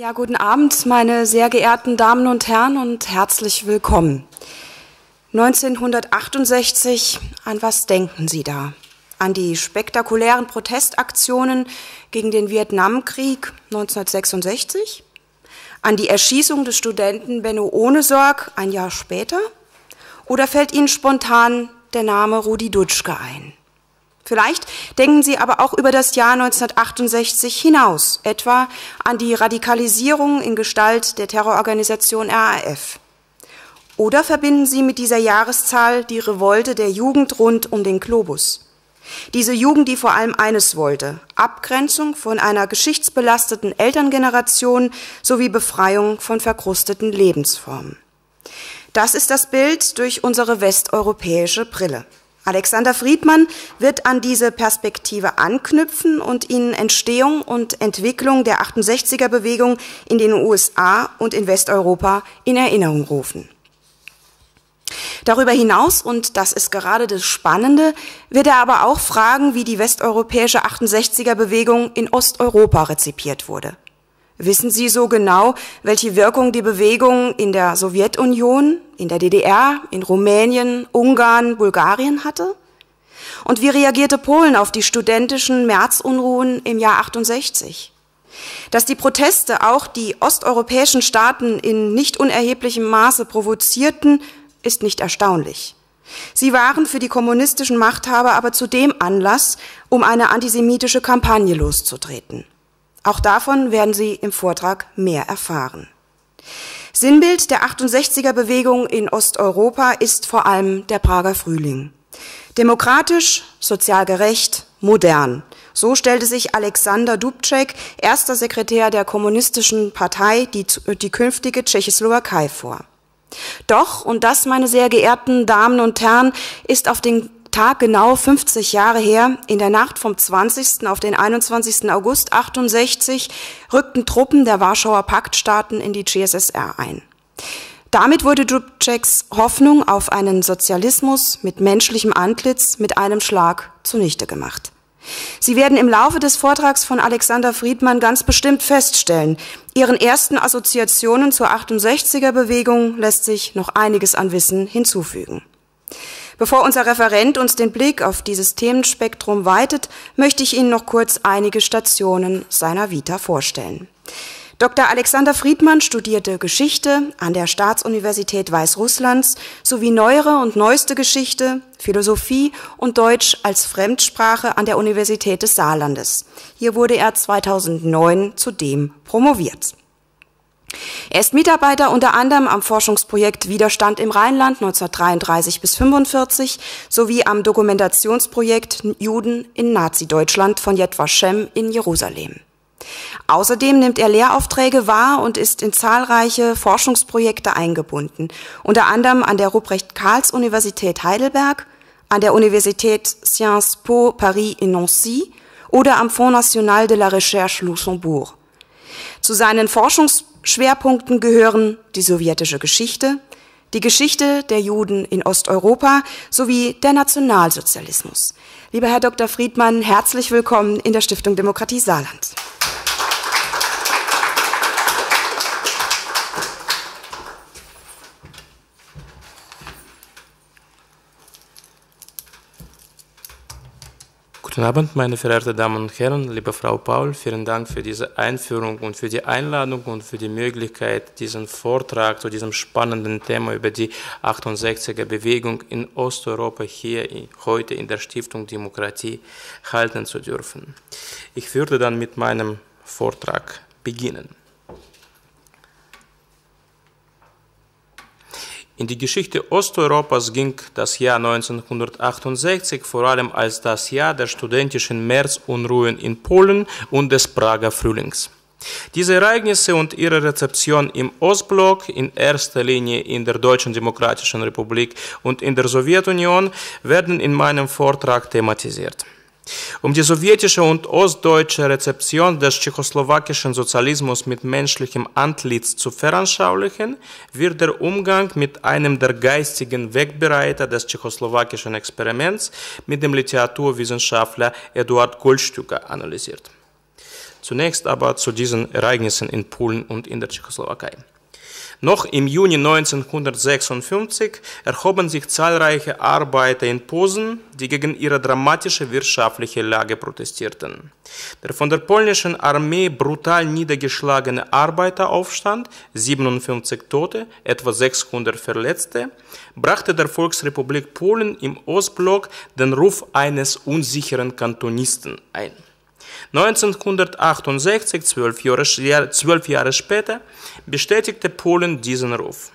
Ja, guten Abend, meine sehr geehrten Damen und Herren und herzlich willkommen. 1968, an was denken Sie da? An die spektakulären Protestaktionen gegen den Vietnamkrieg 1966? An die Erschießung des Studenten Benno Ohnesorg ein Jahr später? Oder fällt Ihnen spontan der Name Rudi Dutschke ein? Vielleicht denken Sie aber auch über das Jahr 1968 hinaus, etwa an die Radikalisierung in Gestalt der Terrororganisation RAF. Oder verbinden Sie mit dieser Jahreszahl die Revolte der Jugend rund um den Globus. Diese Jugend, die vor allem eines wollte, Abgrenzung von einer geschichtsbelasteten Elterngeneration sowie Befreiung von verkrusteten Lebensformen. Das ist das Bild durch unsere westeuropäische Brille. Alexander Friedmann wird an diese Perspektive anknüpfen und Ihnen Entstehung und Entwicklung der 68er Bewegung in den USA und in Westeuropa in Erinnerung rufen. Darüber hinaus, und das ist gerade das Spannende, wird er aber auch fragen, wie die westeuropäische 68er Bewegung in Osteuropa rezipiert wurde. Wissen Sie so genau, welche Wirkung die Bewegung in der Sowjetunion, in der DDR, in Rumänien, Ungarn, Bulgarien hatte? Und wie reagierte Polen auf die studentischen Märzunruhen im Jahr 68? Dass die Proteste auch die osteuropäischen Staaten in nicht unerheblichem Maße provozierten, ist nicht erstaunlich. Sie waren für die kommunistischen Machthaber aber zudem Anlass, um eine antisemitische Kampagne loszutreten. Auch davon werden Sie im Vortrag mehr erfahren. Sinnbild der 68er Bewegung in Osteuropa ist vor allem der Prager Frühling. Demokratisch, sozial gerecht, modern. So stellte sich Alexander Dubček, erster Sekretär der kommunistischen Partei, die, die künftige Tschechoslowakei vor. Doch, und das, meine sehr geehrten Damen und Herren, ist auf den taggenau 50 Jahre her, in der Nacht vom 20. auf den 21. August 68 rückten Truppen der Warschauer Paktstaaten in die GSSR ein. Damit wurde Dubčeks Hoffnung auf einen Sozialismus mit menschlichem Antlitz mit einem Schlag zunichte gemacht. Sie werden im Laufe des Vortrags von Alexander Friedmann ganz bestimmt feststellen, Ihren ersten Assoziationen zur 68er Bewegung lässt sich noch einiges an Wissen hinzufügen. Bevor unser Referent uns den Blick auf dieses Themenspektrum weitet, möchte ich Ihnen noch kurz einige Stationen seiner Vita vorstellen. Dr. Alexander Friedmann studierte Geschichte an der Staatsuniversität Weißrusslands sowie neuere und neueste Geschichte, Philosophie und Deutsch als Fremdsprache an der Universität des Saarlandes. Hier wurde er 2009 zudem promoviert. Er ist Mitarbeiter unter anderem am Forschungsprojekt Widerstand im Rheinland 1933 bis 45 sowie am Dokumentationsprojekt Juden in Nazi-Deutschland von Yad Vashem in Jerusalem. Außerdem nimmt er Lehraufträge wahr und ist in zahlreiche Forschungsprojekte eingebunden, unter anderem an der Ruprecht-Karls-Universität Heidelberg, an der Universität Sciences Po Paris in Nancy oder am Fonds National de la Recherche Luxembourg. Zu seinen Forschungsschwerpunkten gehören die sowjetische Geschichte, die Geschichte der Juden in Osteuropa sowie der Nationalsozialismus. Lieber Herr Dr. Friedmann, herzlich willkommen in der Stiftung Demokratie Saarland. Guten Abend, meine verehrten Damen und Herren, liebe Frau Paul, vielen Dank für diese Einführung und für die Einladung und für die Möglichkeit, diesen Vortrag zu diesem spannenden Thema über die 68er Bewegung in Osteuropa hier heute in der Stiftung Demokratie halten zu dürfen. Ich würde dann mit meinem Vortrag beginnen. In die Geschichte Osteuropas ging das Jahr 1968 vor allem als das Jahr der studentischen Märzunruhen in Polen und des Prager Frühlings. Diese Ereignisse und ihre Rezeption im Ostblock, in erster Linie in der Deutschen Demokratischen Republik und in der Sowjetunion, werden in meinem Vortrag thematisiert. Um die sowjetische und ostdeutsche Rezeption des tschechoslowakischen Sozialismus mit menschlichem Antlitz zu veranschaulichen, wird der Umgang mit einem der geistigen Wegbereiter des tschechoslowakischen Experiments mit dem Literaturwissenschaftler Eduard Goldstücker analysiert. Zunächst aber zu diesen Ereignissen in Polen und in der Tschechoslowakei. Noch im Juni 1956 erhoben sich zahlreiche Arbeiter in Posen, die gegen ihre dramatische wirtschaftliche Lage protestierten. Der von der polnischen Armee brutal niedergeschlagene Arbeiteraufstand, 57 Tote, etwa 600 Verletzte, brachte der Volksrepublik Polen im Ostblock den Ruf eines unsicheren Kantonisten ein. 1968, zwölf Jahre, zwölf Jahre später, bestätigte Polen diesen Ruf.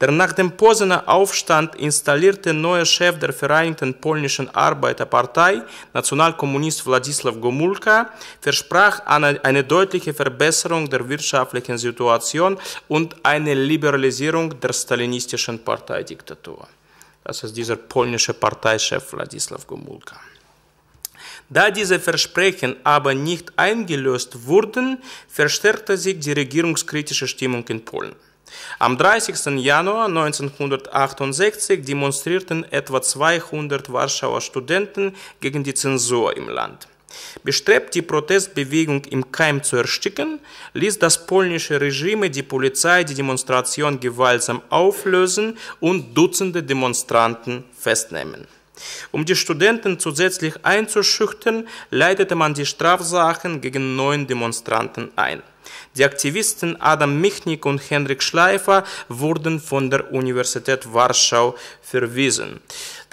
Der nach dem Posener Aufstand installierte neue Chef der Vereinigten Polnischen Arbeiterpartei, Nationalkommunist Wladyslaw Gomulka, versprach eine, eine, deutliche Verbesserung der wirtschaftlichen Situation und eine Liberalisierung der stalinistischen Parteidiktatur. Das ist dieser polnische Parteichef Wladyslaw Gomulka. Da diese Versprechen aber nicht eingelöst wurden, verstärkte sich die regierungskritische Stimmung in Polen. Am 30. Januar 1968 demonstrierten etwa 200 Warschauer Studenten gegen die Zensur im Land. Bestrebt, die Protestbewegung im Keim zu ersticken, ließ das polnische Regime die Polizei die Demonstration gewaltsam auflösen und Dutzende Demonstranten festnehmen. Um die Studenten zusätzlich einzuschüchtern, leitete man die Strafsachen gegen neun Demonstranten ein. Die Aktivisten Adam Michnik und Henrik Schleifer wurden von der Universität Warschau verwiesen.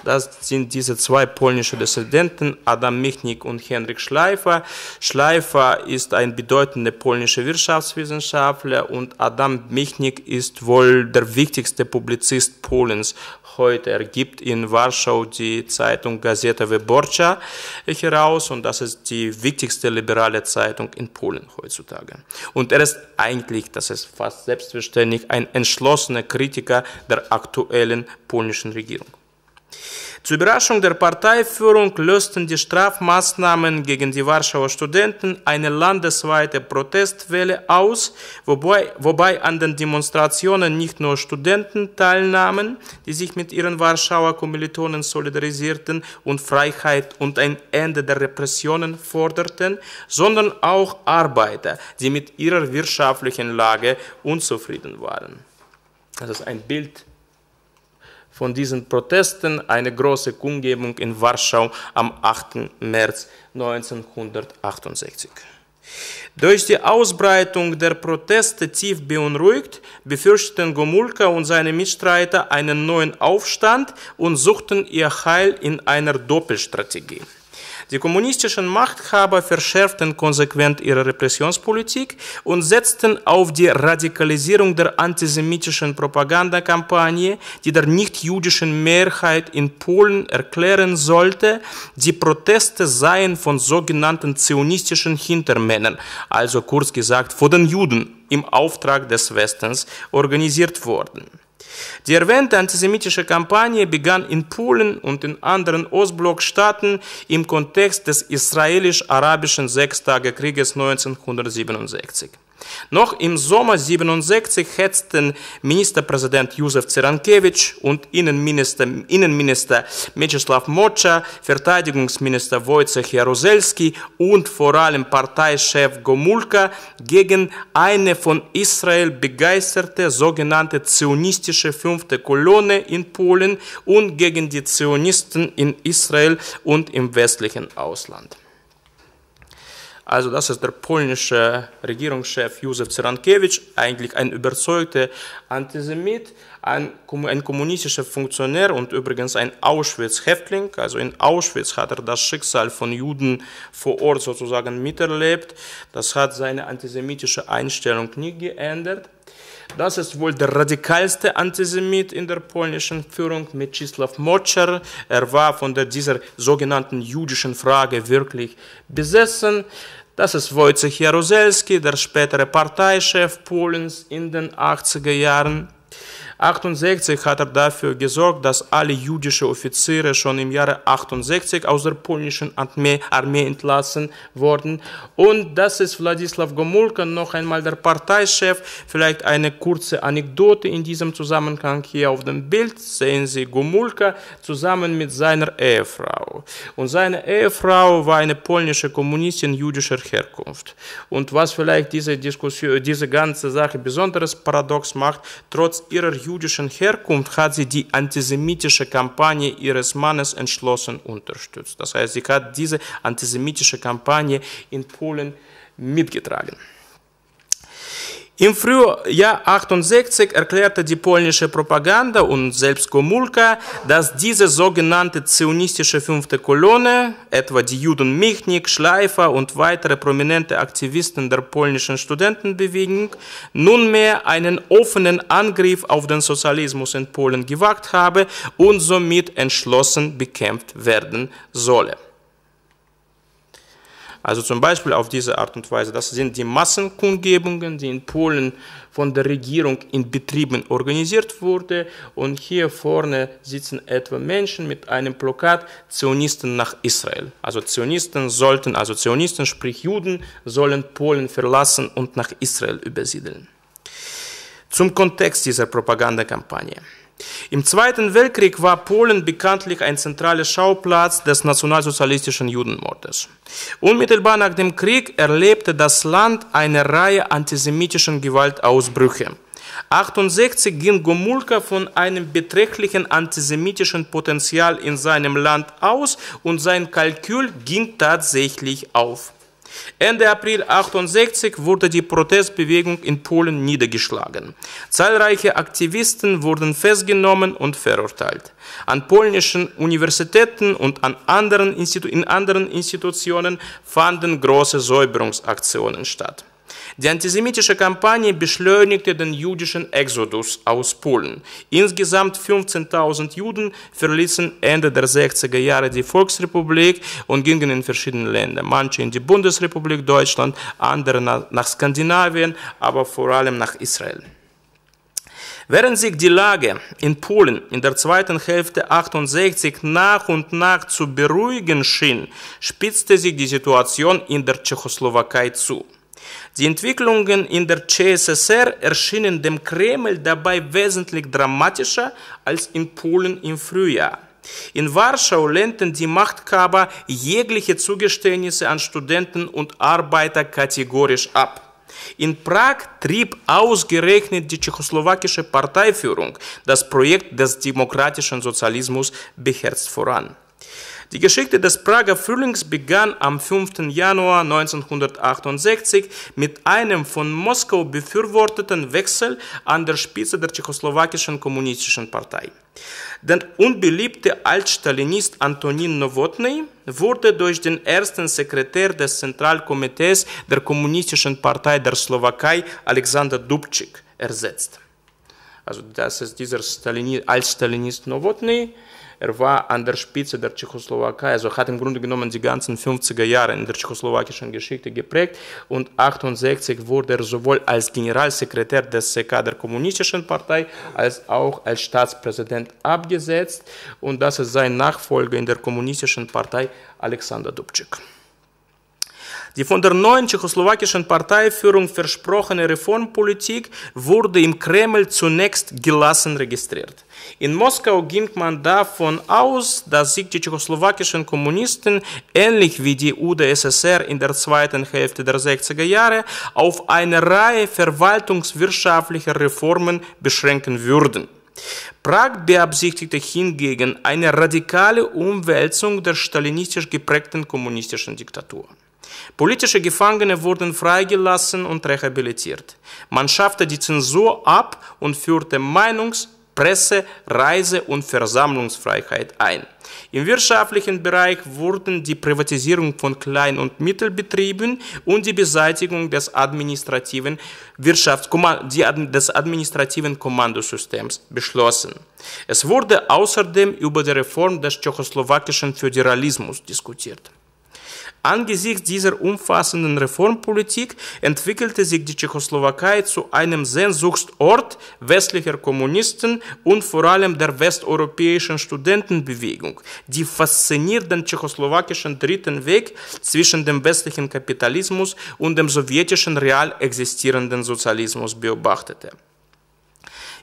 Das sind diese zwei polnische Dissidenten, Adam Michnik und Henrik Schleifer. Schleifer ist ein bedeutender polnischer Wirtschaftswissenschaftler und Adam Michnik ist wohl der wichtigste Publizist Polens heute. Er gibt in Warschau die Zeitung Gazeta Wyborcza heraus und das ist die wichtigste liberale Zeitung in Polen heutzutage. Und er ist eigentlich, das ist fast selbstverständlich, ein entschlossener Kritiker der aktuellen polnischen Regierung. Zur Überraschung der Parteiführung lösten die Strafmaßnahmen gegen die Warschauer Studenten eine landesweite Protestwelle aus, wobei, wobei an den Demonstrationen nicht nur Studenten teilnahmen, die sich mit ihren Warschauer Kommilitonen solidarisierten und Freiheit und ein Ende der Repressionen forderten, sondern auch Arbeiter, die mit ihrer wirtschaftlichen Lage unzufrieden waren. Das ist ein Bild von diesen Protesten eine große Kundgebung in Warschau am 8. März 1968. Durch die Ausbreitung der Proteste tief beunruhigt, befürchteten Gomulka und seine Mitstreiter einen neuen Aufstand und suchten ihr Heil in einer Doppelstrategie. Die kommunistischen Machthaber verschärften konsequent ihre Repressionspolitik und setzten auf die Radikalisierung der antisemitischen Propagandakampagne, die der nichtjüdischen Mehrheit in Polen erklären sollte, die Proteste seien von sogenannten zionistischen Hintermännern, also kurz gesagt von den Juden, im Auftrag des Westens organisiert worden. Die erwähnte antisemitische Kampagne begann in Polen und in anderen Ostblockstaaten im Kontext des israelisch-arabischen Sechstagekrieges 1967. Noch im Sommer 67 hetzten Ministerpräsident Josef Zerankewitsch und Innenminister, Innenminister Meczisław Mocha, Verteidigungsminister Wojciech Jaruzelski und vor allem Parteichef Gomulka gegen eine von Israel begeisterte sogenannte zionistische fünfte Kolonne in Polen und gegen die Zionisten in Israel und im westlichen Ausland. Also das ist der polnische Regierungschef Józef Cyrankiewicz, eigentlich ein überzeugter Antisemit, ein, ein kommunistischer Funktionär und übrigens ein Auschwitz-Häftling. Also in Auschwitz hat er das Schicksal von Juden vor Ort sozusagen miterlebt. Das hat seine antisemitische Einstellung nie geändert. Das ist wohl der radikalste Antisemit in der polnischen Führung, Mieczysław Moczar. Er war von der, dieser sogenannten jüdischen Frage wirklich besessen. Das ist Wojciech Jaruzelski, der spätere Parteichef Polens in den 80er Jahren. 68 hat er dafür gesorgt, dass alle jüdischen Offiziere schon im Jahre 68 aus der polnischen Armee, Armee entlassen wurden. Und das ist Wladislaw Gomulka, noch einmal der Parteichef. Vielleicht eine kurze Anekdote in diesem Zusammenhang. Hier auf dem Bild sehen Sie Gomulka zusammen mit seiner Ehefrau. Und seine Ehefrau war eine polnische Kommunistin jüdischer Herkunft. Und was vielleicht diese Diskussion, diese ganze Sache besonderes paradox macht, trotz ihrer jüdischen Herkunft hat sie die antisemitische Kampagne ihres Mannes entschlossen unterstützt. Das heißt, sie hat diese antisemitische Kampagne in Polen mitgetragen. Im Frühjahr 68 erklärte die polnische Propaganda und selbst Komulka, dass diese sogenannte zionistische fünfte Kolonne, etwa die Juden Michnik, Schleifer und weitere prominente Aktivisten der polnischen Studentenbewegung, nunmehr einen offenen Angriff auf den Sozialismus in Polen gewagt habe und somit entschlossen bekämpft werden solle. Also zum Beispiel auf diese Art und Weise. Das sind die Massenkundgebungen, die in Polen von der Regierung in Betrieben organisiert wurden. Und hier vorne sitzen etwa Menschen mit einem Plakat Zionisten nach Israel. Also Zionisten sollten, also Zionisten, sprich Juden, sollen Polen verlassen und nach Israel übersiedeln. Zum Kontext dieser Propagandakampagne. Im Zweiten Weltkrieg war Polen bekanntlich ein zentraler Schauplatz des nationalsozialistischen Judenmordes. Unmittelbar nach dem Krieg erlebte das Land eine Reihe antisemitischen Gewaltausbrüche. 1968 ging Gomulka von einem beträchtlichen antisemitischen Potenzial in seinem Land aus und sein Kalkül ging tatsächlich auf. Ende April 1968 wurde die Protestbewegung in Polen niedergeschlagen. Zahlreiche Aktivisten wurden festgenommen und verurteilt. An polnischen Universitäten und an anderen in anderen Institutionen fanden große Säuberungsaktionen statt. Die antisemitische Kampagne beschleunigte den jüdischen Exodus aus Polen. Insgesamt 15.000 Juden verließen Ende der 60er Jahre die Volksrepublik und gingen in verschiedene Länder. Manche in die Bundesrepublik Deutschland, andere nach Skandinavien, aber vor allem nach Israel. Während sich die Lage in Polen in der zweiten Hälfte 68 nach und nach zu beruhigen schien, spitzte sich die Situation in der Tschechoslowakei zu. Die Entwicklungen in der CSSR erschienen dem Kreml dabei wesentlich dramatischer als in Polen im Frühjahr. In Warschau lehnten die Machtkaber jegliche Zugeständnisse an Studenten und Arbeiter kategorisch ab. In Prag trieb ausgerechnet die tschechoslowakische Parteiführung das Projekt des demokratischen Sozialismus beherzt voran. Die Geschichte des Prager Frühlings begann am 5. Januar 1968 mit einem von Moskau befürworteten Wechsel an der Spitze der tschechoslowakischen kommunistischen Partei. Der unbeliebte Altstalinist Antonin Nowotny wurde durch den ersten Sekretär des Zentralkomitees der Kommunistischen Partei der Slowakei, Alexander Dubček, ersetzt. Also das ist dieser Stalinist, Altstalinist Nowotny, er war an der Spitze der Tschechoslowakei, also hat im Grunde genommen die ganzen 50er Jahre in der tschechoslowakischen Geschichte geprägt und 68 wurde er sowohl als Generalsekretär des CK der Kommunistischen Partei als auch als Staatspräsident abgesetzt und das ist sein Nachfolger in der Kommunistischen Partei Alexander Dubček. Die von der neuen tschechoslowakischen Parteiführung versprochene Reformpolitik wurde im Kreml zunächst gelassen registriert. In Moskau ging man davon aus, dass sich die tschechoslowakischen Kommunisten, ähnlich wie die UdSSR in der zweiten Hälfte der 60er Jahre, auf eine Reihe verwaltungswirtschaftlicher Reformen beschränken würden. Prag beabsichtigte hingegen eine radikale Umwälzung der stalinistisch geprägten kommunistischen Diktatur. Politische Gefangene wurden freigelassen und rehabilitiert. Man schaffte die Zensur ab und führte Meinungs-, Presse-, Reise- und Versammlungsfreiheit ein. Im wirtschaftlichen Bereich wurden die Privatisierung von Klein- und Mittelbetrieben und die Beseitigung des administrativen, des administrativen Kommandosystems beschlossen. Es wurde außerdem über die Reform des tschechoslowakischen Föderalismus diskutiert. Angesichts dieser umfassenden Reformpolitik entwickelte sich die Tschechoslowakei zu einem Sehnsuchtsort westlicher Kommunisten und vor allem der westeuropäischen Studentenbewegung. Die fasziniert den tschechoslowakischen dritten Weg zwischen dem westlichen Kapitalismus und dem sowjetischen real existierenden Sozialismus beobachtete.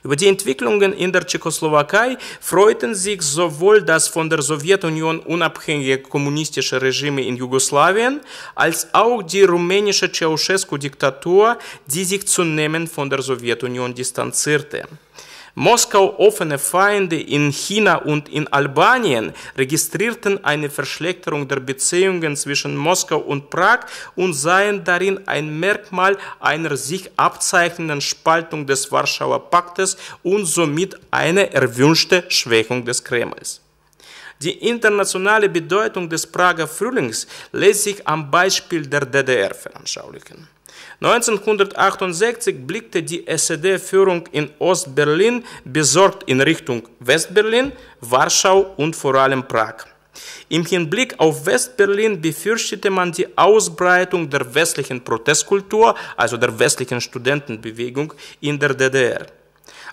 Über die Entwicklungen in der Tschechoslowakei freuten sich sowohl das von der Sowjetunion unabhängige kommunistische Regime in Jugoslawien als auch die rumänische Ceausescu-Diktatur, die sich zunehmend von der Sowjetunion distanzierte. Moskau offene Feinde in China und in Albanien registrierten eine Verschlechterung der Beziehungen zwischen Moskau und Prag und seien darin ein Merkmal einer sich abzeichnenden Spaltung des Warschauer Paktes und somit eine erwünschte Schwächung des Kremls. Die internationale Bedeutung des Prager Frühlings lässt sich am Beispiel der DDR veranschaulichen. 1968 blickte die SED-Führung in Ost-Berlin besorgt in Richtung West-Berlin, Warschau und vor allem Prag. Im Hinblick auf West-Berlin befürchtete man die Ausbreitung der westlichen Protestkultur, also der westlichen Studentenbewegung in der DDR.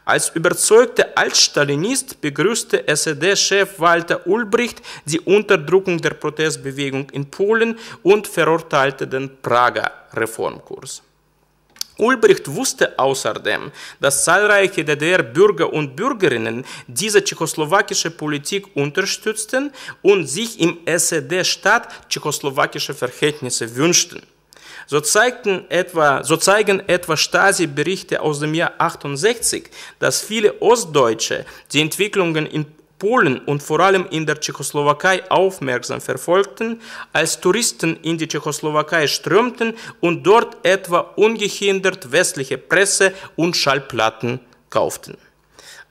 Als überzeugter Altstalinist begrüßte SED-Chef Walter Ulbricht die Unterdrückung der Protestbewegung in Polen und verurteilte den Prager Reformkurs. Ulbricht wusste außerdem, dass zahlreiche DDR-Bürger und Bürgerinnen diese tschechoslowakische Politik unterstützten und sich im SED-Staat tschechoslowakische Verhältnisse wünschten. So, zeigten etwa, so zeigen etwa Stasi-Berichte aus dem Jahr 68, dass viele Ostdeutsche die Entwicklungen in Polen und vor allem in der Tschechoslowakei aufmerksam verfolgten, als Touristen in die Tschechoslowakei strömten und dort etwa ungehindert westliche Presse und Schallplatten kauften.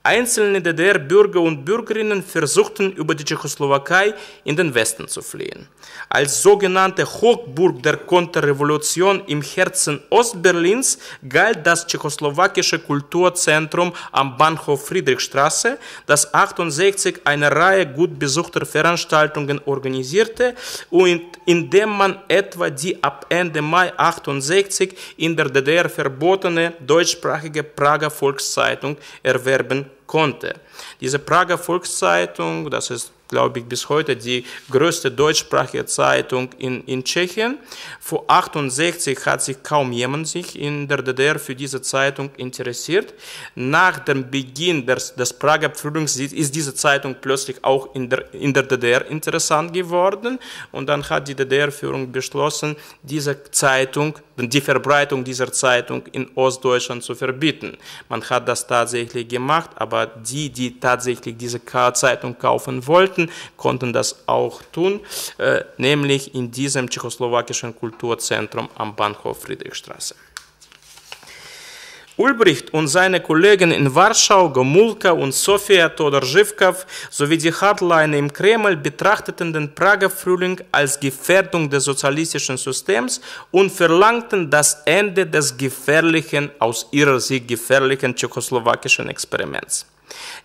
Einzelne ddr Bürger und Bürgerinnen versuchten über die Tschechoslowakei in den Westen zu fliehen. Als sogenannte Hochburg der Konterrevolution im Herzen Ostberlins galt das tschechoslowakische Kulturzentrum am Bahnhof Friedrichstraße, das 68 eine Reihe gut besuchter Veranstaltungen organisierte und in dem man etwa die ab Ende Mai 68 in der DDR verbotene deutschsprachige Prager Volkszeitung erwerben konnte. Diese Prager Volkszeitung, das ist glaube ich, bis heute die größte deutschsprachige Zeitung in, in Tschechien. Vor 68 hat sich kaum jemand sich in der DDR für diese Zeitung interessiert. Nach dem Beginn des, des Prager Frühlingssieds ist diese Zeitung plötzlich auch in der, in der DDR interessant geworden. Und dann hat die DDR-Führung beschlossen, diese Zeitung die Verbreitung dieser Zeitung in Ostdeutschland zu verbieten. Man hat das tatsächlich gemacht, aber die, die tatsächlich diese Zeitung kaufen wollten, konnten das auch tun, äh, nämlich in diesem tschechoslowakischen Kulturzentrum am Bahnhof Friedrichstraße. Ulbricht und seine Kollegen in Warschau, Gomulka und Sofia Todorjivkov sowie die Hardliner im Kreml betrachteten den Prager Frühling als Gefährdung des sozialistischen Systems und verlangten das Ende des gefährlichen, aus ihrer Sicht gefährlichen tschechoslowakischen Experiments.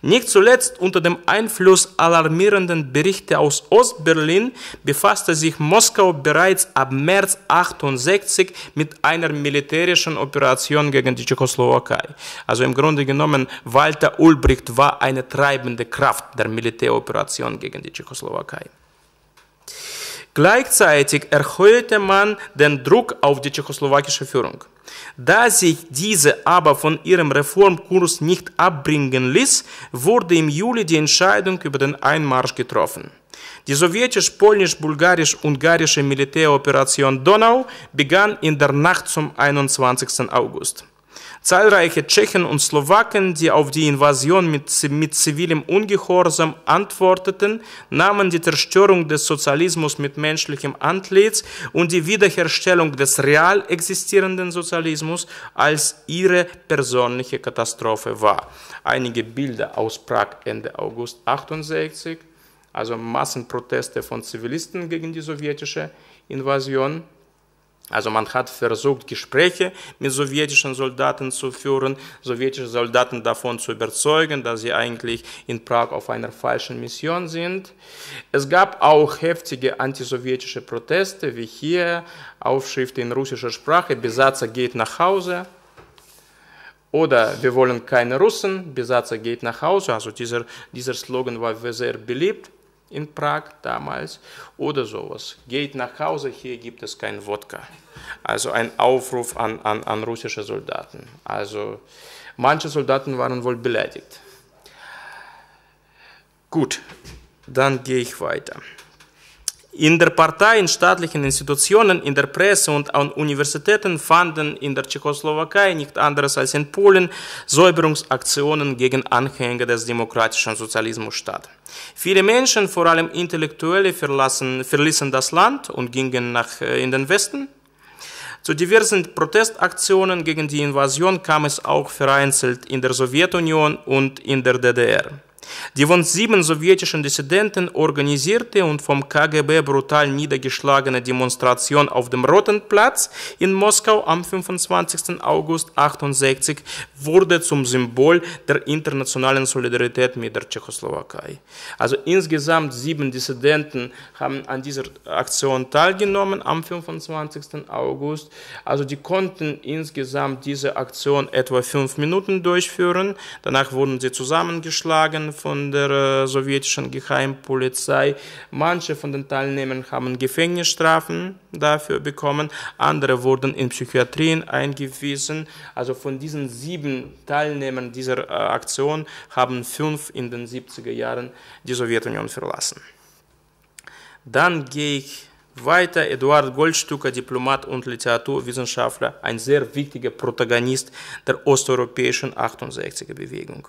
Nicht zuletzt unter dem Einfluss alarmierenden Berichte aus Ostberlin befasste sich Moskau bereits ab März 68 mit einer militärischen Operation gegen die Tschechoslowakei. Also im Grunde genommen, Walter Ulbricht war eine treibende Kraft der Militäroperation gegen die Tschechoslowakei. Gleichzeitig erhöhte man den Druck auf die tschechoslowakische Führung. Da sich diese aber von ihrem Reformkurs nicht abbringen ließ, wurde im Juli die Entscheidung über den Einmarsch getroffen. Die sowjetisch-polnisch-bulgarisch-ungarische Militäroperation Donau begann in der Nacht zum 21. August. Zahlreiche Tschechen und Slowaken, die auf die Invasion mit, mit zivilem Ungehorsam antworteten, nahmen die Zerstörung des Sozialismus mit menschlichem Antlitz und die Wiederherstellung des real existierenden Sozialismus als ihre persönliche Katastrophe wahr. Einige Bilder aus Prag Ende August 68, also Massenproteste von Zivilisten gegen die sowjetische Invasion also man hat versucht, Gespräche mit sowjetischen Soldaten zu führen, sowjetische Soldaten davon zu überzeugen, dass sie eigentlich in Prag auf einer falschen Mission sind. Es gab auch heftige antisowjetische Proteste, wie hier Aufschrift in russischer Sprache, Besatzer geht nach Hause. Oder wir wollen keine Russen, Besatzer geht nach Hause. Also dieser, dieser Slogan war sehr beliebt in Prag damals oder sowas. Geht nach Hause, hier gibt es kein Wodka. Also ein Aufruf an, an, an russische Soldaten. Also manche Soldaten waren wohl beleidigt. Gut, dann gehe ich weiter. In der Partei, in staatlichen Institutionen, in der Presse und an Universitäten fanden in der Tschechoslowakei nicht anderes als in Polen Säuberungsaktionen gegen Anhänger des demokratischen Sozialismus statt. Viele Menschen, vor allem Intellektuelle, verlassen, verließen das Land und gingen nach, äh, in den Westen. Zu diversen Protestaktionen gegen die Invasion kam es auch vereinzelt in der Sowjetunion und in der DDR. Die von sieben sowjetischen Dissidenten organisierte und vom KGB brutal niedergeschlagene Demonstration auf dem Roten Platz in Moskau am 25. August 1968 wurde zum Symbol der internationalen Solidarität mit der Tschechoslowakei. Also insgesamt sieben Dissidenten haben an dieser Aktion teilgenommen am 25. August. Also die konnten insgesamt diese Aktion etwa fünf Minuten durchführen. Danach wurden sie zusammengeschlagen von der äh, sowjetischen Geheimpolizei. Manche von den Teilnehmern haben Gefängnisstrafen dafür bekommen, andere wurden in Psychiatrien eingewiesen. Also von diesen sieben Teilnehmern dieser äh, Aktion haben fünf in den 70er Jahren die Sowjetunion verlassen. Dann gehe ich weiter. Eduard Goldstücker, Diplomat und Literaturwissenschaftler, ein sehr wichtiger Protagonist der osteuropäischen 68er-Bewegung.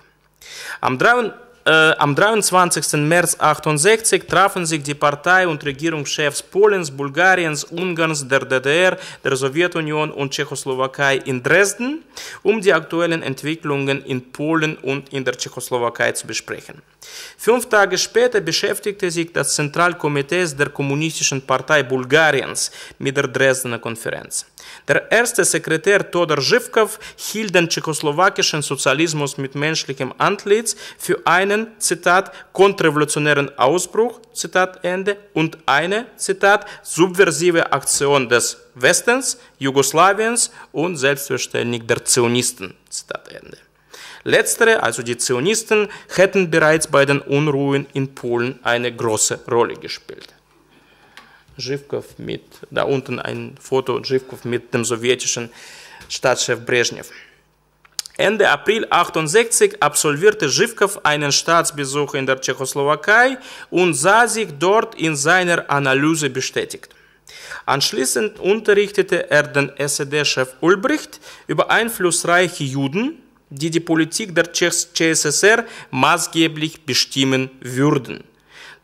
Am 23 äh, am 23. März 1968 trafen sich die Partei- und Regierungschefs Polens, Bulgariens, Ungarns, der DDR, der Sowjetunion und Tschechoslowakei in Dresden, um die aktuellen Entwicklungen in Polen und in der Tschechoslowakei zu besprechen. Fünf Tage später beschäftigte sich das Zentralkomitee der Kommunistischen Partei Bulgariens mit der Dresdner Konferenz. Der erste Sekretär Todor Schiffkow hielt den tschechoslowakischen Sozialismus mit menschlichem Antlitz für einen, Zitat, kontrrevolutionären Ausbruch, Zitat Ende, und eine, Zitat, subversive Aktion des Westens, Jugoslawiens und selbstverständlich der Zionisten, Zitat Ende. Letztere, also die Zionisten, hätten bereits bei den Unruhen in Polen eine große Rolle gespielt. Живков mit, da unten ein Foto Живков mit dem sowjetischen Staatschef Brezhnev. Ende April 68 absolvierte Schiffkow einen Staatsbesuch in der Tschechoslowakei und sah sich dort in seiner Analyse bestätigt. Anschließend unterrichtete er den SED-Chef Ulbricht über einflussreiche Juden, die die Politik der CSSR maßgeblich bestimmen würden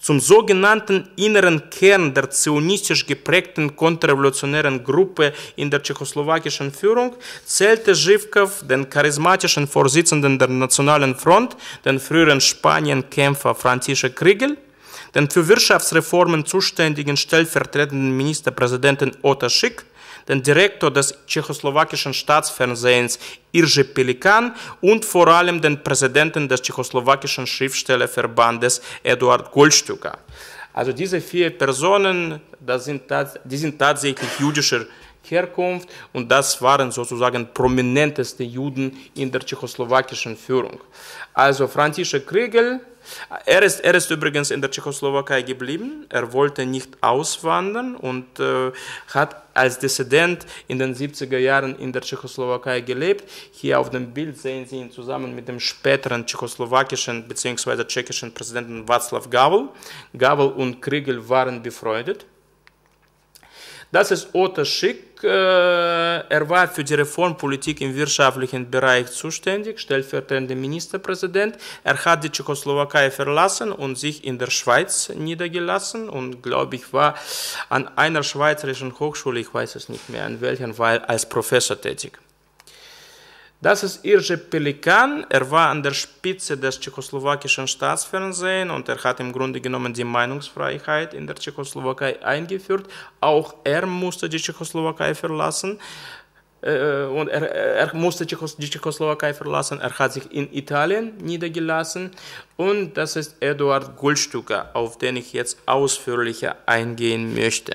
zum sogenannten inneren Kern der zionistisch geprägten kontrrevolutionären Gruppe in der tschechoslowakischen Führung zählte Zivkov den charismatischen Vorsitzenden der Nationalen Front, den früheren Spanienkämpfer František Kriegel, den für Wirtschaftsreformen zuständigen stellvertretenden Ministerpräsidenten Otto Schick den Direktor des tschechoslowakischen Staatsfernsehens Irje Pelikan und vor allem den Präsidenten des tschechoslowakischen Schriftstellerverbandes Eduard Goldstücker. Also diese vier Personen, das sind, die sind tatsächlich jüdischer Herkunft und das waren sozusagen prominenteste Juden in der tschechoslowakischen Führung. Also František Kriegel, er ist, er ist übrigens in der Tschechoslowakei geblieben. Er wollte nicht auswandern und äh, hat als Dissident in den 70er Jahren in der Tschechoslowakei gelebt. Hier auf dem Bild sehen Sie ihn zusammen mit dem späteren tschechoslowakischen bzw. tschechischen Präsidenten Václav Gavel. Gavel und Kriegel waren befreundet. Das ist Otto Schick. Äh, er war für die Reformpolitik im wirtschaftlichen Bereich zuständig, stellvertretender Ministerpräsident. Er hat die Tschechoslowakei verlassen und sich in der Schweiz niedergelassen und, glaube ich, war an einer schweizerischen Hochschule, ich weiß es nicht mehr an welchen, war als Professor tätig. Das ist Irje Pelikan. Er war an der Spitze des tschechoslowakischen Staatsfernsehens und er hat im Grunde genommen die Meinungsfreiheit in der Tschechoslowakei eingeführt. Auch er musste die Tschechoslowakei verlassen. Äh, und er, er musste die Tschechoslowakei verlassen. Er hat sich in Italien niedergelassen. Und das ist Eduard Goldstücker, auf den ich jetzt ausführlicher eingehen möchte.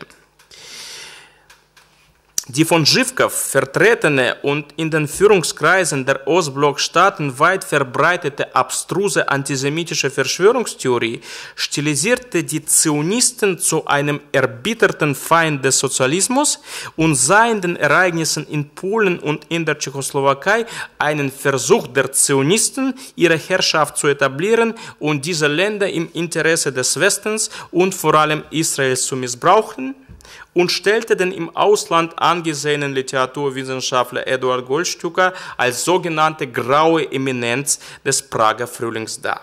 Die von Schiffkow vertretene und in den Führungskreisen der Ostblockstaaten weit verbreitete abstruse antisemitische Verschwörungstheorie stilisierte die Zionisten zu einem erbitterten Feind des Sozialismus und sah in den Ereignissen in Polen und in der Tschechoslowakei einen Versuch der Zionisten, ihre Herrschaft zu etablieren und diese Länder im Interesse des Westens und vor allem Israels zu missbrauchen und stellte den im Ausland angesehenen Literaturwissenschaftler Eduard Goldstücker als sogenannte graue Eminenz des Prager Frühlings dar.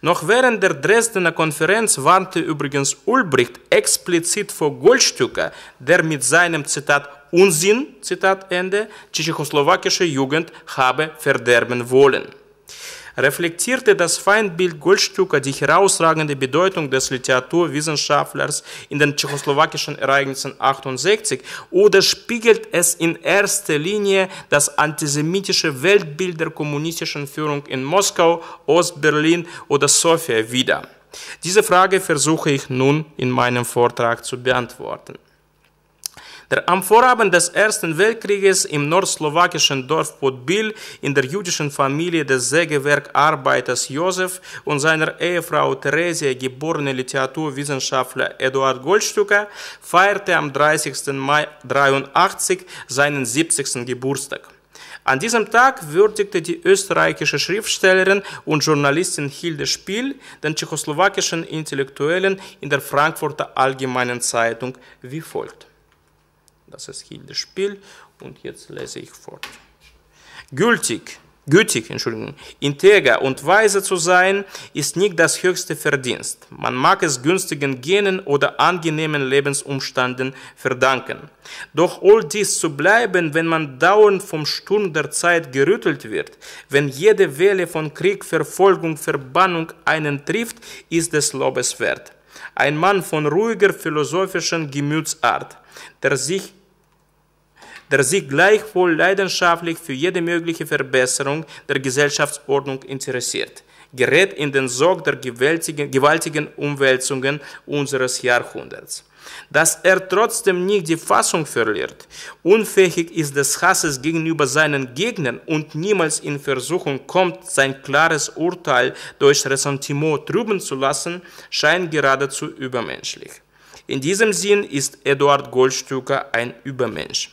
Noch während der Dresdner Konferenz warnte übrigens Ulbricht explizit vor Goldstücker, der mit seinem Zitat Unsinn, Zitat Ende, tschechoslowakische Jugend habe verderben wollen reflektierte das Feindbild Goldstücker die herausragende Bedeutung des Literaturwissenschaftlers in den tschechoslowakischen Ereignissen 68 oder spiegelt es in erster Linie das antisemitische Weltbild der kommunistischen Führung in Moskau, Ostberlin oder Sofia wider? Diese Frage versuche ich nun in meinem Vortrag zu beantworten. Der am Vorabend des Ersten Weltkrieges im nordslowakischen Dorf Podbil in der jüdischen Familie des Sägewerkarbeiters Josef und seiner Ehefrau Theresia, geborene Literaturwissenschaftler Eduard Goldstücker, feierte am 30. Mai 1983 seinen 70. Geburtstag. An diesem Tag würdigte die österreichische Schriftstellerin und Journalistin Hilde Spiel den tschechoslowakischen Intellektuellen in der Frankfurter Allgemeinen Zeitung wie folgt. Das ist hier das Spiel und jetzt lese ich fort. Gültig, gütig, Entschuldigung, integer und weise zu sein, ist nicht das höchste Verdienst. Man mag es günstigen Genen oder angenehmen Lebensumständen verdanken. Doch all dies zu bleiben, wenn man dauernd vom Sturm der Zeit gerüttelt wird, wenn jede Welle von Krieg, Verfolgung, Verbannung einen trifft, ist des Lobes wert. Ein Mann von ruhiger philosophischer Gemütsart der sich, der sich gleichwohl leidenschaftlich für jede mögliche Verbesserung der Gesellschaftsordnung interessiert, gerät in den Sorg der gewaltigen, gewaltigen Umwälzungen unseres Jahrhunderts. Dass er trotzdem nicht die Fassung verliert, unfähig ist des Hasses gegenüber seinen Gegnern und niemals in Versuchung kommt, sein klares Urteil durch Ressentiment trüben zu lassen, scheint geradezu übermenschlich. In diesem Sinn ist Eduard Goldstücker ein Übermensch.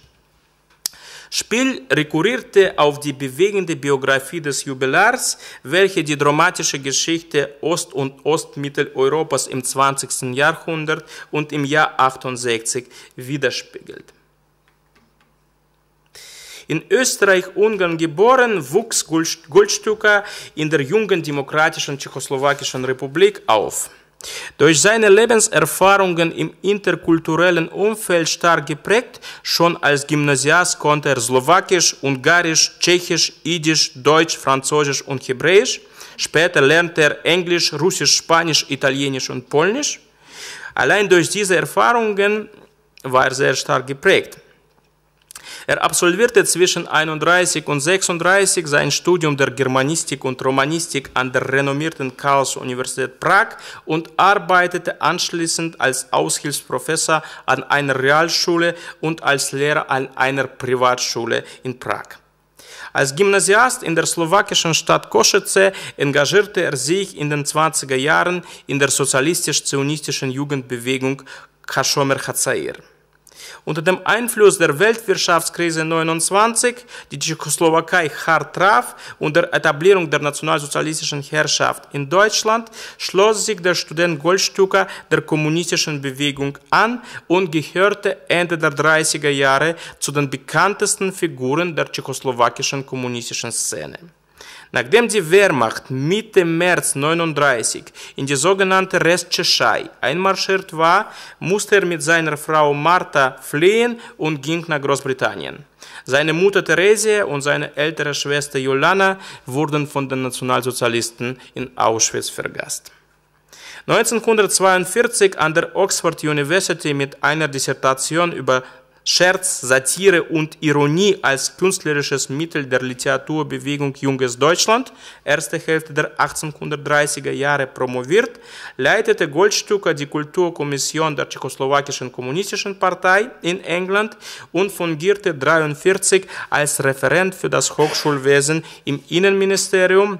Spiel rekurrierte auf die bewegende Biografie des Jubilars, welche die dramatische Geschichte Ost- und Ostmitteleuropas im 20. Jahrhundert und im Jahr 68 widerspiegelt. In Österreich-Ungarn geboren, wuchs Goldstücker in der jungen demokratischen tschechoslowakischen Republik auf. Durch seine Lebenserfahrungen im interkulturellen Umfeld stark geprägt, schon als Gymnasiast konnte er Slowakisch, Ungarisch, Tschechisch, Idisch, Deutsch, Französisch und Hebräisch. Später lernte er Englisch, Russisch, Spanisch, Italienisch und Polnisch. Allein durch diese Erfahrungen war er sehr stark geprägt. Er absolvierte zwischen 31 und 36 sein Studium der Germanistik und Romanistik an der renommierten Karls-Universität Prag und arbeitete anschließend als Aushilfsprofessor an einer Realschule und als Lehrer an einer Privatschule in Prag. Als Gymnasiast in der slowakischen Stadt Kosice engagierte er sich in den 20er Jahren in der sozialistisch-zionistischen Jugendbewegung Kashomer Hazair. Unter dem Einfluss der Weltwirtschaftskrise 29, die Tschechoslowakei hart traf, und der Etablierung der nationalsozialistischen Herrschaft in Deutschland schloss sich der Student Goldstücker der kommunistischen Bewegung an und gehörte Ende der 30er Jahre zu den bekanntesten Figuren der tschechoslowakischen kommunistischen Szene. Nachdem die Wehrmacht Mitte März 1939 in die sogenannte Restschechei einmarschiert war, musste er mit seiner Frau Martha fliehen und ging nach Großbritannien. Seine Mutter Theresia und seine ältere Schwester Jolana wurden von den Nationalsozialisten in Auschwitz vergast. 1942 an der Oxford University mit einer Dissertation über Scherz, Satire und Ironie als künstlerisches Mittel der Literaturbewegung Junges Deutschland, erste Hälfte der 1830er Jahre promoviert, leitete Goldstücker die Kulturkommission der Tschechoslowakischen Kommunistischen Partei in England und fungierte 1943 als Referent für das Hochschulwesen im Innenministerium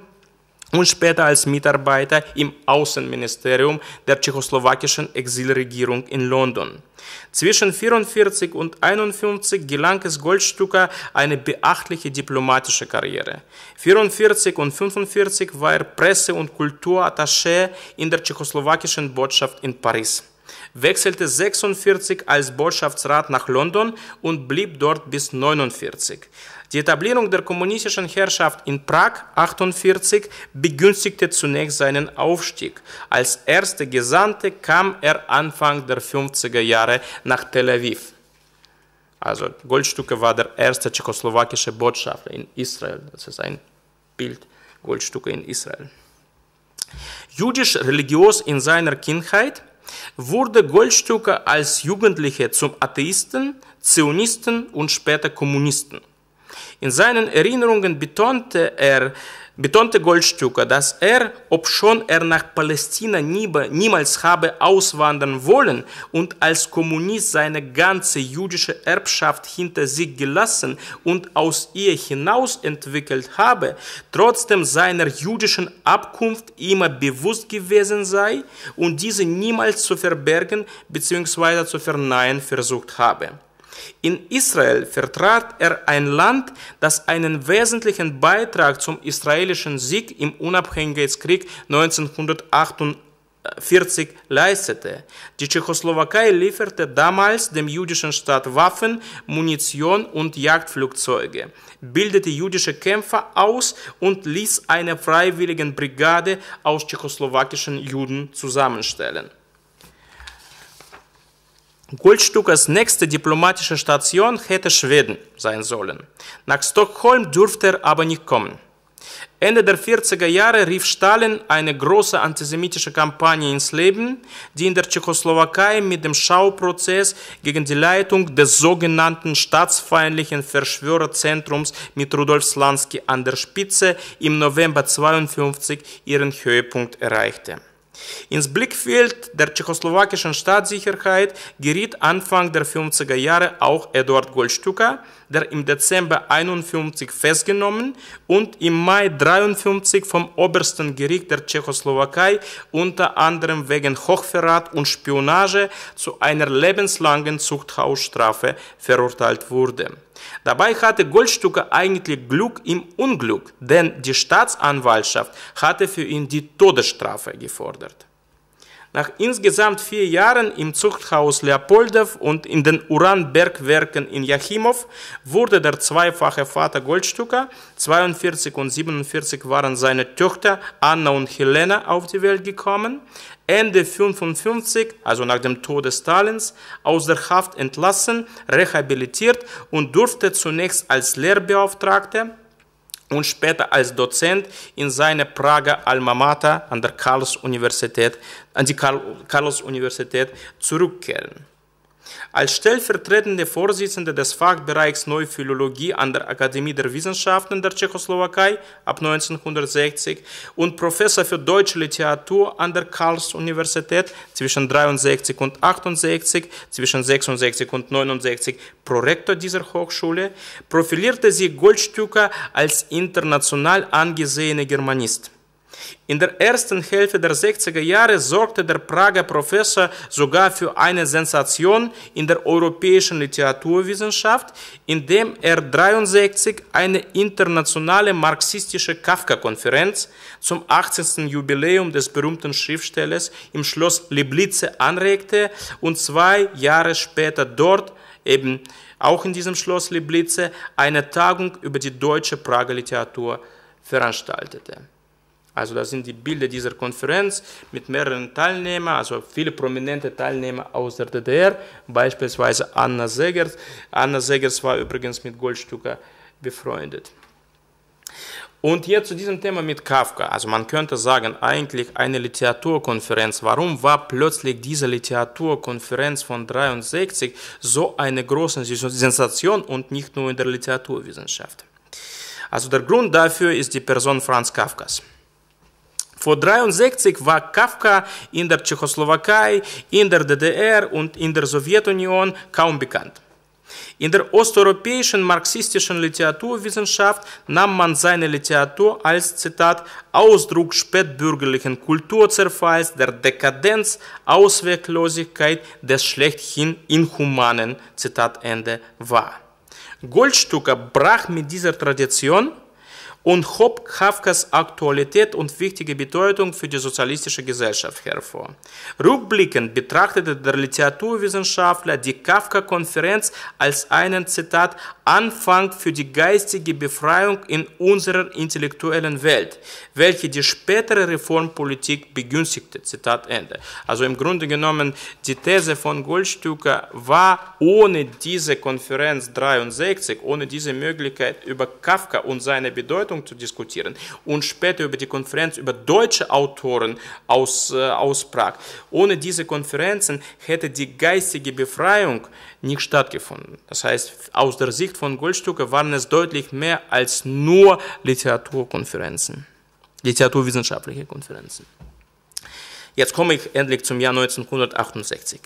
und später als Mitarbeiter im Außenministerium der tschechoslowakischen Exilregierung in London. Zwischen 1944 und 1951 gelang es Goldstücker eine beachtliche diplomatische Karriere. 1944 und 1945 war er Presse- und Kulturattaché in der tschechoslowakischen Botschaft in Paris wechselte 1946 als Botschaftsrat nach London und blieb dort bis 1949. Die Etablierung der kommunistischen Herrschaft in Prag 1948 begünstigte zunächst seinen Aufstieg. Als erster Gesandte kam er Anfang der 50er Jahre nach Tel Aviv. Also Goldstücke war der erste tschechoslowakische Botschafter in Israel. Das ist ein Bild Goldstücke in Israel. Jüdisch-religiös in seiner Kindheit wurde Goldstücke als Jugendliche zum Atheisten, Zionisten und später Kommunisten. In seinen Erinnerungen betonte er, betonte Goldstücker, dass er, obschon er nach Palästina nie, niemals habe auswandern wollen und als Kommunist seine ganze jüdische Erbschaft hinter sich gelassen und aus ihr hinaus entwickelt habe, trotzdem seiner jüdischen Abkunft immer bewusst gewesen sei und diese niemals zu verbergen bzw. zu verneinen versucht habe. In Israel vertrat er ein Land, das einen wesentlichen Beitrag zum israelischen Sieg im Unabhängigkeitskrieg 1948 leistete. Die Tschechoslowakei lieferte damals dem jüdischen Staat Waffen, Munition und Jagdflugzeuge, bildete jüdische Kämpfer aus und ließ eine freiwillige Brigade aus tschechoslowakischen Juden zusammenstellen. Goldstückers nächste diplomatische Station hätte Schweden sein sollen. Nach Stockholm durfte er aber nicht kommen. Ende der 40er Jahre rief Stalin eine große antisemitische Kampagne ins Leben, die in der Tschechoslowakei mit dem Schauprozess gegen die Leitung des sogenannten staatsfeindlichen Verschwörerzentrums mit Rudolf Slansky an der Spitze im November 1952 ihren Höhepunkt erreichte. Ins Blickfeld der tschechoslowakischen Staatssicherheit geriet Anfang der 50er Jahre auch Eduard Goldstücker, der im Dezember 51 festgenommen und im Mai 53 vom obersten Gericht der Tschechoslowakei unter anderem wegen Hochverrat und Spionage zu einer lebenslangen Zuchthausstrafe verurteilt wurde. Dabei hatte Goldstücke eigentlich Glück im Unglück, denn die Staatsanwaltschaft hatte für ihn die Todesstrafe gefordert. Nach insgesamt vier Jahren im Zuchthaus Leopoldow und in den Uranbergwerken in Jachimow wurde der zweifache Vater Goldstücker, 42 und 47 waren seine Töchter Anna und Helena auf die Welt gekommen, Ende 55, also nach dem Tod des Stalins, aus der Haft entlassen, rehabilitiert und durfte zunächst als Lehrbeauftragter und später als Dozent in seine Prager Alma Mater an der Karls-Universität, an die Karls-Universität zurückkehren. Als stellvertretende Vorsitzende des Fachbereichs Neuphilologie an der Akademie der Wissenschaften der Tschechoslowakei ab 1960 und Professor für deutsche Literatur an der Karls-Universität zwischen 63 und 68, zwischen 66 und 69 Prorektor dieser Hochschule, profilierte sie Goldstücker als international angesehene Germanist. In der ersten Hälfte der 60er Jahre sorgte der Prager Professor sogar für eine Sensation in der europäischen Literaturwissenschaft, indem er 63 eine internationale marxistische Kafka-Konferenz zum 18. Jubiläum des berühmten Schriftstellers im Schloss Leblitze anregte und zwei Jahre später dort eben auch in diesem Schloss Leblitze eine Tagung über die deutsche Prager Literatur veranstaltete. Also das sind die Bilder dieser Konferenz mit mehreren Teilnehmern, also viele prominente Teilnehmer aus der DDR, beispielsweise Anna Segers. Anna Segers war übrigens mit Goldstücker befreundet. Und jetzt zu diesem Thema mit Kafka. Also man könnte sagen, eigentlich eine Literaturkonferenz. Warum war plötzlich diese Literaturkonferenz von 63 so eine große Sensation und nicht nur in der Literaturwissenschaft? Also der Grund dafür ist die Person Franz Kafkas. Vor 63 war Kafka in der Tschechoslowakei, in der DDR und in der Sowjetunion kaum bekannt. In der osteuropäischen marxistischen Literaturwissenschaft nahm man seine Literatur als Zitat Ausdruck spätbürgerlichen Kulturzerfalls, der Dekadenz, Ausweglosigkeit des schlechthin Inhumanen, Zitat Ende, wahr. Goldstucker brach mit dieser Tradition und hob Kafkas Aktualität und wichtige Bedeutung für die sozialistische Gesellschaft hervor. Rückblickend betrachtete der Literaturwissenschaftler die Kafka-Konferenz als einen Zitat Anfang für die geistige Befreiung in unserer intellektuellen Welt, welche die spätere Reformpolitik begünstigte. Zitat Ende. Also im Grunde genommen, die These von Goldstücker war ohne diese Konferenz 63, ohne diese Möglichkeit über Kafka und seine Bedeutung Bedeutung zu diskutieren und später über die Konferenz über deutsche Autoren aus, äh, aus Prag. Ohne diese Konferenzen hätte die geistige Befreiung nicht stattgefunden. Das heißt, aus der Sicht von Goldstücke waren es deutlich mehr als nur Literaturkonferenzen, literaturwissenschaftliche Konferenzen. Jetzt komme ich endlich zum Jahr 1968.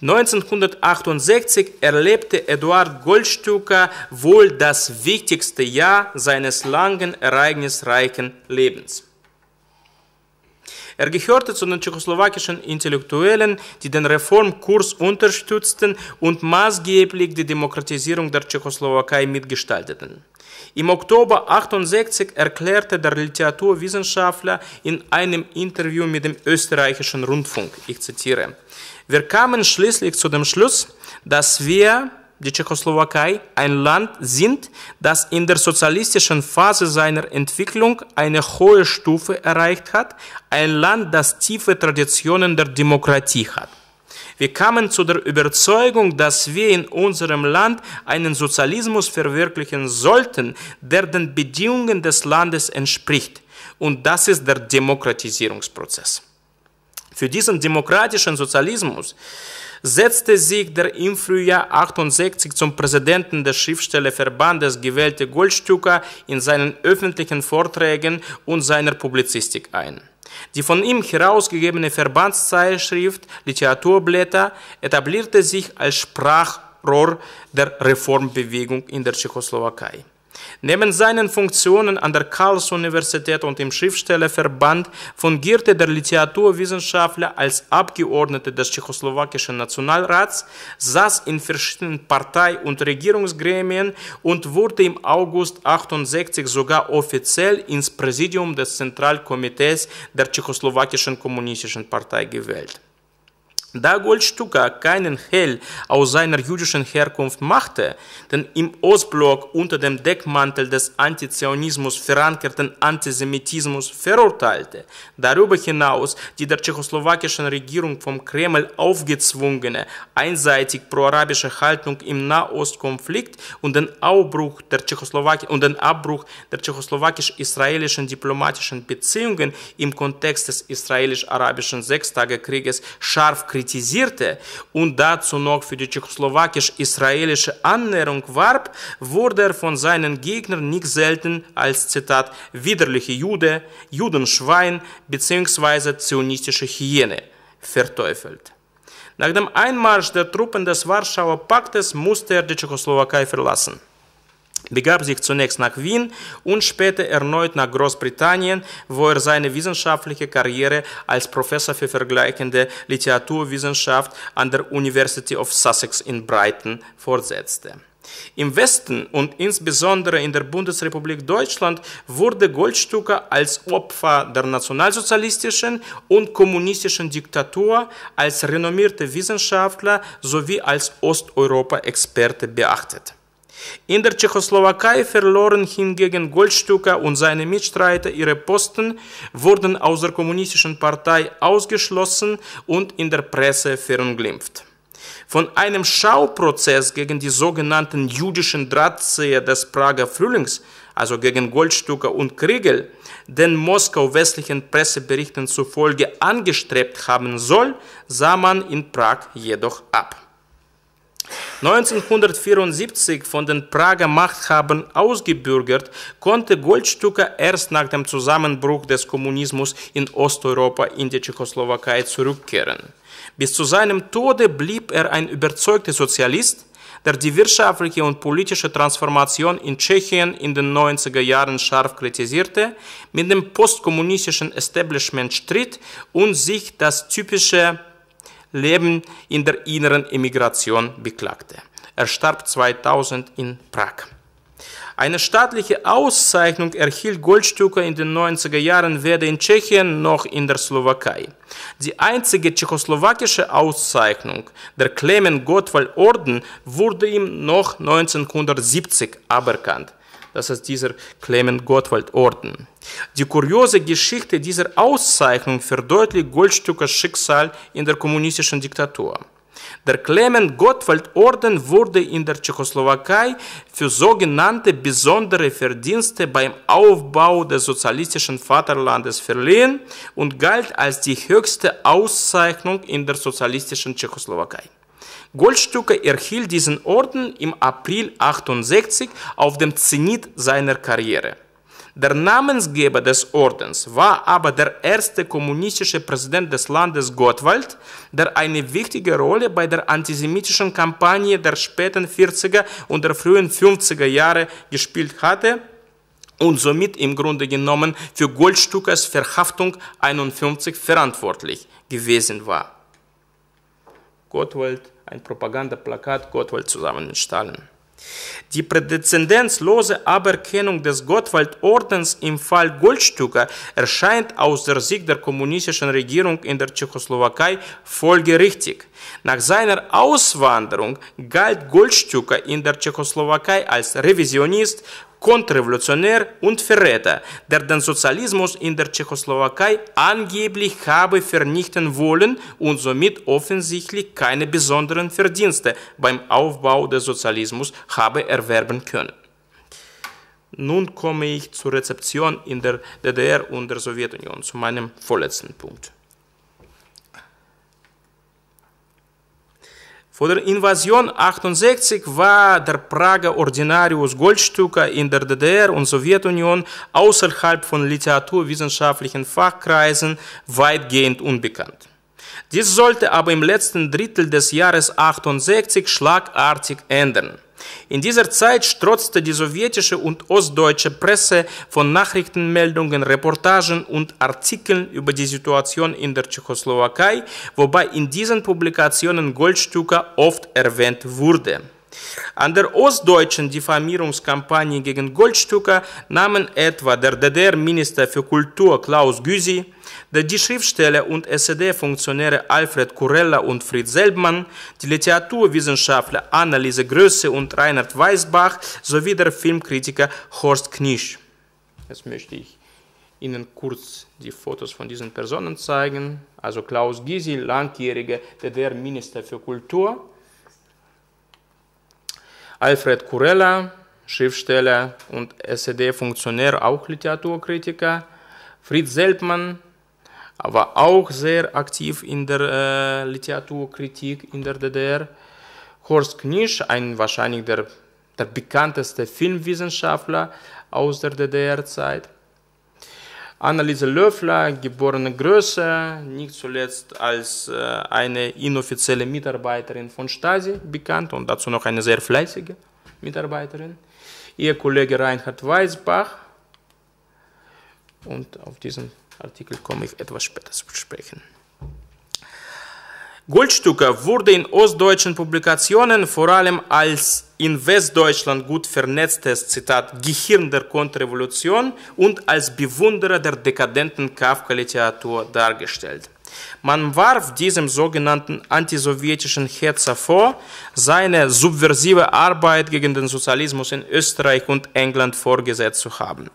1968 erlebte Eduard Goldstücker wohl das wichtigste Jahr seines langen, ereignisreichen Lebens. Er gehörte zu den tschechoslowakischen Intellektuellen, die den Reformkurs unterstützten und maßgeblich die Demokratisierung der Tschechoslowakei mitgestalteten. Im Oktober 1968 erklärte der Literaturwissenschaftler in einem Interview mit dem österreichischen Rundfunk, ich zitiere, wir kamen schließlich zu dem Schluss, dass wir, die Tschechoslowakei, ein Land sind, das in der sozialistischen Phase seiner Entwicklung eine hohe Stufe erreicht hat, ein Land, das tiefe Traditionen der Demokratie hat. Wir kamen zu der Überzeugung, dass wir in unserem Land einen Sozialismus verwirklichen sollten, der den Bedingungen des Landes entspricht. Und das ist der Demokratisierungsprozess. Für diesen demokratischen Sozialismus setzte sich der im Frühjahr 68 zum Präsidenten des Schriftstellerverbandes gewählte Goldstücker in seinen öffentlichen Vorträgen und seiner Publizistik ein. Die von ihm herausgegebene Verbandszeitschrift Literaturblätter etablierte sich als Sprachrohr der Reformbewegung in der Tschechoslowakei. Neben seinen Funktionen an der Karls-Universität und im Schriftstellerverband fungierte der Literaturwissenschaftler als Abgeordneter des tschechoslowakischen Nationalrats, saß in verschiedenen Partei- und Regierungsgremien und wurde im August 68 sogar offiziell ins Präsidium des Zentralkomitees der tschechoslowakischen kommunistischen Partei gewählt. Da Goldstücker keinen Hell aus seiner jüdischen Herkunft machte, den im Ostblock unter dem Deckmantel des Antizionismus verankerten Antisemitismus verurteilte, darüber hinaus die der tschechoslowakischen Regierung vom Kreml aufgezwungene, einseitig proarabische Haltung im Nahostkonflikt und den, Aufbruch der und den Abbruch der tschechoslowakisch-israelischen diplomatischen Beziehungen im Kontext des israelisch-arabischen Sechstagekrieges scharf kritisierte kritisierte und dazu noch für die tschechoslowakisch-israelische Annäherung warb, wurde er von seinen Gegnern nicht selten als Zitat widerliche Jude, Judenschwein bzw. zionistische Hyäne verteufelt. Nach dem Einmarsch der Truppen des Warschauer Paktes musste er die Tschechoslowakei verlassen begab sich zunächst nach Wien und später erneut nach Großbritannien, wo er seine wissenschaftliche Karriere als Professor für vergleichende Literaturwissenschaft an der University of Sussex in Brighton fortsetzte. Im Westen und insbesondere in der Bundesrepublik Deutschland wurde Goldstücker als Opfer der nationalsozialistischen und kommunistischen Diktatur, als renommierte Wissenschaftler sowie als Osteuropa-Experte beachtet. In der Tschechoslowakei verloren hingegen Goldstücker und seine Mitstreiter ihre Posten, wurden aus der kommunistischen Partei ausgeschlossen und in der Presse verunglimpft. Von einem Schauprozess gegen die sogenannten jüdischen Drahtzieher des Prager Frühlings, also gegen Goldstücker und Kriegel, den Moskau westlichen Presseberichten zufolge angestrebt haben soll, sah man in Prag jedoch ab. 1974 von den Prager Machthabern ausgebürgert, konnte Goldstücke erst nach dem Zusammenbruch des Kommunismus in Osteuropa in die Tschechoslowakei zurückkehren. Bis zu seinem Tode blieb er ein überzeugter Sozialist, der die wirtschaftliche und politische Transformation in Tschechien in den 90er Jahren scharf kritisierte, mit dem postkommunistischen Establishment stritt und sich das typische Leben in der inneren Emigration beklagte. Er starb 2000 in Prag. Eine staatliche Auszeichnung erhielt Goldstücke in den 90er Jahren weder in Tschechien noch in der Slowakei. Die einzige tschechoslowakische Auszeichnung, der Clement Gottwald Orden, wurde ihm noch 1970 aberkannt. Das ist dieser Clement Gottwald Orden. Die kuriose Geschichte dieser Auszeichnung verdeutlicht Goldstückers Schicksal in der kommunistischen Diktatur. Der Clement Gottwald Orden wurde in der Tschechoslowakei für sogenannte besondere Verdienste beim Aufbau des sozialistischen Vaterlandes verliehen und galt als die höchste Auszeichnung in der sozialistischen Tschechoslowakei. Goldstücke erhielt diesen Orden im April 68 auf dem Zenit seiner Karriere. Der Namensgeber des Ordens war aber der erste kommunistische Präsident des Landes Gottwald, der eine wichtige Rolle bei der antisemitischen Kampagne der späten 40er und der frühen 50er Jahre gespielt hatte und somit im Grunde genommen für Goldstückers Verhaftung 51 verantwortlich gewesen war. Gottwald ein Propagandaplakat Gottwald zusammen zusammenstellen. Die prädezedenzlose Aberkennung des Gottwald-Ordens im Fall Goldstücker erscheint aus der Sicht der kommunistischen Regierung in der Tschechoslowakei folgerichtig. Nach seiner Auswanderung galt Goldstücker in der Tschechoslowakei als Revisionist, Kontrrevolutionär und Verräter, der den Sozialismus in der Tschechoslowakei angeblich habe vernichten wollen und somit offensichtlich keine besonderen Verdienste beim Aufbau des Sozialismus habe erwerben können. Nun komme ich zur Rezeption in der DDR und der Sowjetunion, zu meinem vorletzten Punkt. Vor der Invasion 68 war der Prager Ordinarius Goldstücker in der DDR und Sowjetunion außerhalb von literaturwissenschaftlichen Fachkreisen weitgehend unbekannt. Dies sollte aber im letzten Drittel des Jahres 68 schlagartig ändern. In dieser Zeit strotzte die sowjetische und ostdeutsche Presse von Nachrichtenmeldungen, Reportagen und Artikeln über die Situation in der Tschechoslowakei, wobei in diesen Publikationen Goldstücker oft erwähnt wurde. An der ostdeutschen Diffamierungskampagne gegen Goldstücker nahmen etwa der DDR-Minister für Kultur Klaus Gysi, der die Schriftsteller und SED-Funktionäre Alfred Kurella und Fritz Selbmann, die Literaturwissenschaftler Anneliese Größe und Reinhard Weisbach sowie der Filmkritiker Horst Knisch. Jetzt möchte ich Ihnen kurz die Fotos von diesen Personen zeigen. Also Klaus Gysi, langjähriger DDR-Minister für Kultur, Alfred Kurella, Schriftsteller und SED-Funktionär, auch Literaturkritiker, Fritz Selbmann, war auch sehr aktiv in der äh, Literaturkritik in der DDR, Horst Knisch, ein wahrscheinlich der, der bekannteste Filmwissenschaftler aus der DDR-Zeit, Anneliese Löffler, geborene Größe, nicht zuletzt als äh, eine inoffizielle Mitarbeiterin von Stasi bekannt und dazu noch eine sehr fleißige Mitarbeiterin. Ihr Kollege Reinhard Weisbach. Und auf diesen Artikel komme ich etwas später zu sprechen. Goldstücker wurde in ostdeutschen Publikationen vor allem als in Westdeutschland gut vernetztes Zitat Gehirn der Konterrevolution und als Bewunderer der dekadenten Kafka-Literatur dargestellt. Man warf diesem sogenannten antisowjetischen Hetzer vor, seine subversive Arbeit gegen den Sozialismus in Österreich und England vorgesetzt zu haben.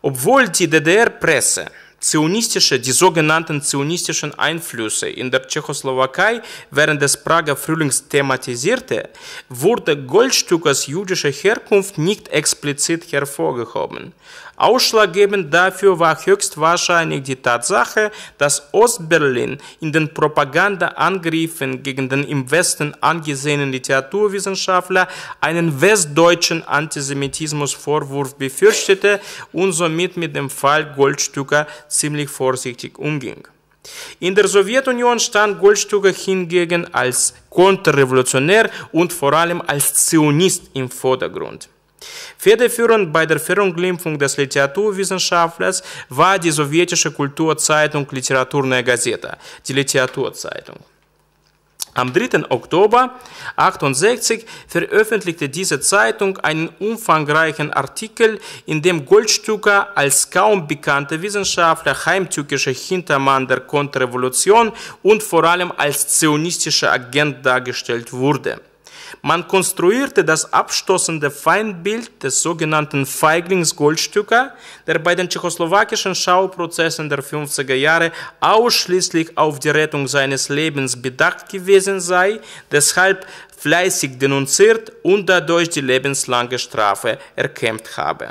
Obwohl die DDR-Presse zionistische, die sogenannten zionistischen Einflüsse in der Tschechoslowakei während des Prager Frühlings thematisierte, wurde Goldstückers jüdische Herkunft nicht explizit hervorgehoben. Ausschlaggebend dafür war höchstwahrscheinlich die Tatsache, dass Ostberlin in den Propagandaangriffen gegen den im Westen angesehenen Literaturwissenschaftler einen westdeutschen Antisemitismusvorwurf befürchtete und somit mit dem Fall Goldstücker ziemlich vorsichtig umging. In der Sowjetunion stand Goldstücker hingegen als konterrevolutionär und vor allem als Zionist im Vordergrund. Federführend bei der Verunglimpfung des Literaturwissenschaftlers war die sowjetische Kulturzeitung Literaturne Gazeta, die Literaturzeitung. Am 3. Oktober 1968 veröffentlichte diese Zeitung einen umfangreichen Artikel, in dem Goldstücker als kaum bekannter Wissenschaftler, heimtückischer Hintermann der Konterrevolution und vor allem als zionistischer Agent dargestellt wurde. Man konstruierte das abstoßende Feindbild des sogenannten Feiglings Goldstücker, der bei den tschechoslowakischen Schauprozessen der 50er Jahre ausschließlich auf die Rettung seines Lebens bedacht gewesen sei. Deshalb fleißig denunziert und dadurch die lebenslange Strafe erkämpft habe.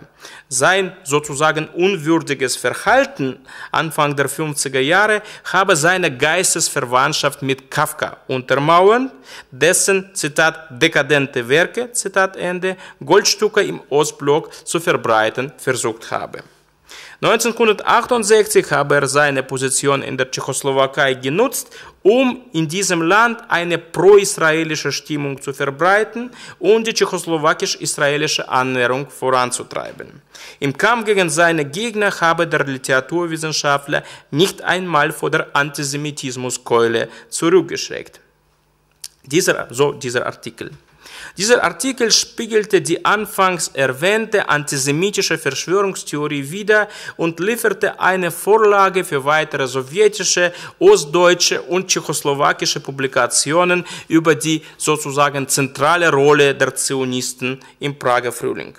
Sein sozusagen unwürdiges Verhalten Anfang der 50er Jahre habe seine Geistesverwandtschaft mit Kafka untermauern, dessen, Zitat, dekadente Werke, Zitat Ende, Goldstücke im Ostblock zu verbreiten versucht habe. 1968 habe er seine Position in der Tschechoslowakei genutzt, um in diesem Land eine pro-israelische Stimmung zu verbreiten und die tschechoslowakisch-israelische Annäherung voranzutreiben. Im Kampf gegen seine Gegner habe der Literaturwissenschaftler nicht einmal vor der Antisemitismuskeule zurückgeschreckt. Dieser, so dieser Artikel. Dieser Artikel spiegelte die anfangs erwähnte antisemitische Verschwörungstheorie wider und lieferte eine Vorlage für weitere sowjetische, ostdeutsche und tschechoslowakische Publikationen über die sozusagen zentrale Rolle der Zionisten im Prager Frühling.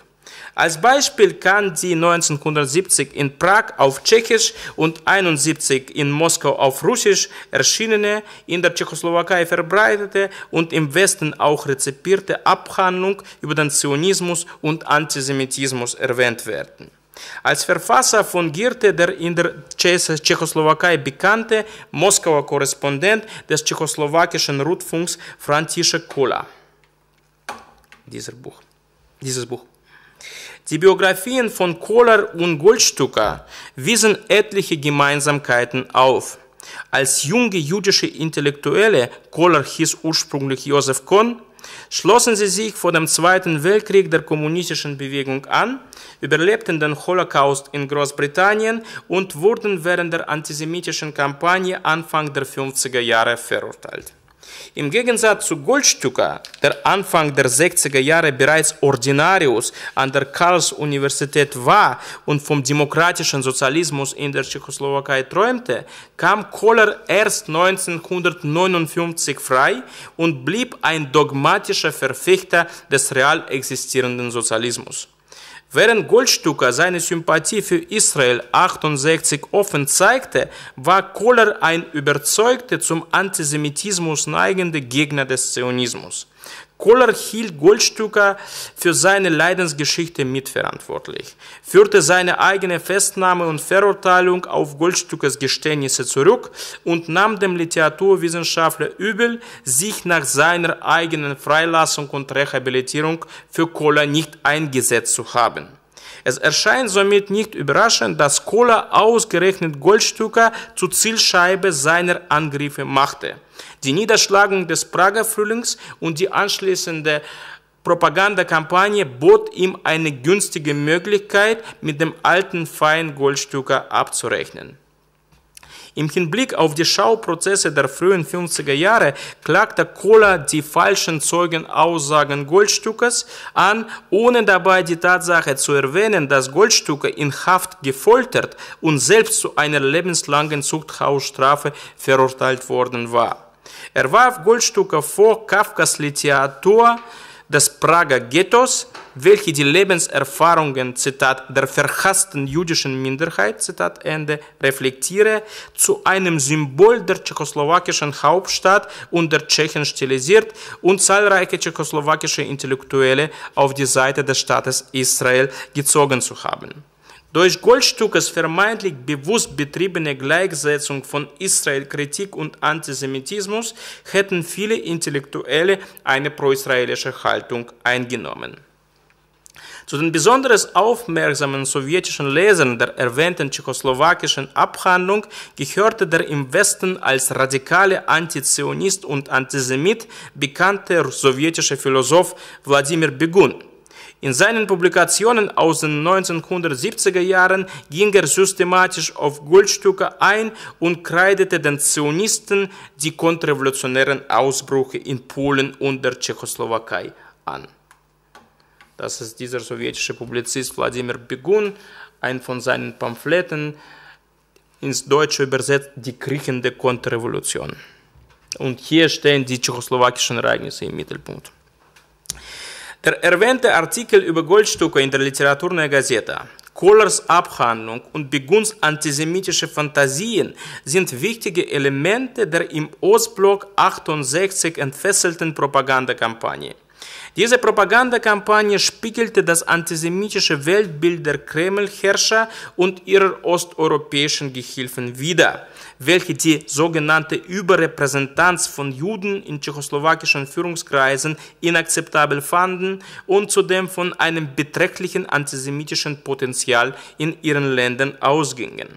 Als Beispiel kann sie 1970 in Prag auf Tschechisch und 71 in Moskau auf Russisch erschienene, in der Tschechoslowakei verbreitete und im Westen auch rezipierte Abhandlung über den Zionismus und Antisemitismus erwähnt werden. Als Verfasser fungierte der in der Tschechoslowakei bekannte Moskauer Korrespondent des tschechoslowakischen Rundfunks František Kola. Dieser Buch. Dieses Buch. Die Biografien von Kohler und Goldstücker wiesen etliche Gemeinsamkeiten auf. Als junge jüdische Intellektuelle, Kohler hieß ursprünglich Josef Kohn, schlossen sie sich vor dem Zweiten Weltkrieg der kommunistischen Bewegung an, überlebten den Holocaust in Großbritannien und wurden während der antisemitischen Kampagne Anfang der 50er Jahre verurteilt. Im Gegensatz zu Goldstücker, der Anfang der 60er Jahre bereits Ordinarius an der Karls-Universität war und vom demokratischen Sozialismus in der Tschechoslowakei träumte, kam Kohler erst 1959 frei und blieb ein dogmatischer Verfechter des real existierenden Sozialismus. Während Goldstucker seine Sympathie für Israel 68 offen zeigte, war Kohler ein überzeugter zum Antisemitismus neigender Gegner des Zionismus. Koller hielt Goldstücker für seine Leidensgeschichte mitverantwortlich, führte seine eigene Festnahme und Verurteilung auf Goldstückers Geständnisse zurück und nahm dem Literaturwissenschaftler übel, sich nach seiner eigenen Freilassung und Rehabilitierung für Koller nicht eingesetzt zu haben. Es erscheint somit nicht überraschend, dass Kohler ausgerechnet Goldstücker zur Zielscheibe seiner Angriffe machte. Die Niederschlagung des Prager Frühlings und die anschließende Propagandakampagne bot ihm eine günstige Möglichkeit, mit dem alten feinen Goldstücker abzurechnen. Im Hinblick auf die Schauprozesse der frühen 50er Jahre klagte Kohler die falschen Zeugenaussagen Goldstückers an, ohne dabei die Tatsache zu erwähnen, dass Goldstücker in Haft gefoltert und selbst zu einer lebenslangen Zuchthausstrafe verurteilt worden war. Er warf Goldstücke vor Kafkas Literatur des Prager Ghettos, welche die Lebenserfahrungen, Zitat, der verhassten jüdischen Minderheit, Zitat Ende, reflektiere, zu einem Symbol der tschechoslowakischen Hauptstadt und der Tschechen stilisiert und zahlreiche tschechoslowakische Intellektuelle auf die Seite des Staates Israel gezogen zu haben. Durch Goldstückes vermeintlich bewusst betriebene Gleichsetzung von Israelkritik und Antisemitismus hätten viele Intellektuelle eine proisraelische Haltung eingenommen. Zu den besonders aufmerksamen sowjetischen Lesern der erwähnten tschechoslowakischen Abhandlung gehörte der im Westen als radikale Antizionist und Antisemit bekannte sowjetische Philosoph Wladimir Begun in seinen Publikationen aus den 1970er Jahren ging er systematisch auf Goldstücke ein und kreidete den Zionisten die kontrrevolutionären Ausbrüche in Polen und der Tschechoslowakei an. Das ist dieser sowjetische Publizist Wladimir Begun, ein von seinen Pamphleten ins Deutsche übersetzt Die kriechende Konterrevolution. Und hier stehen die tschechoslowakischen Ereignisse im Mittelpunkt. Der erwähnte Artikel über Goldstücke in der Literaturne Gazeta, Kohlers Abhandlung und Beguns antisemitische Fantasien sind wichtige Elemente der im Ostblock 68 entfesselten Propagandakampagne. Diese Propagandakampagne spiegelte das antisemitische Weltbild der Kremlherrscher und ihrer osteuropäischen Gehilfen wider, welche die sogenannte Überrepräsentanz von Juden in tschechoslowakischen Führungskreisen inakzeptabel fanden und zudem von einem beträchtlichen antisemitischen Potenzial in ihren Ländern ausgingen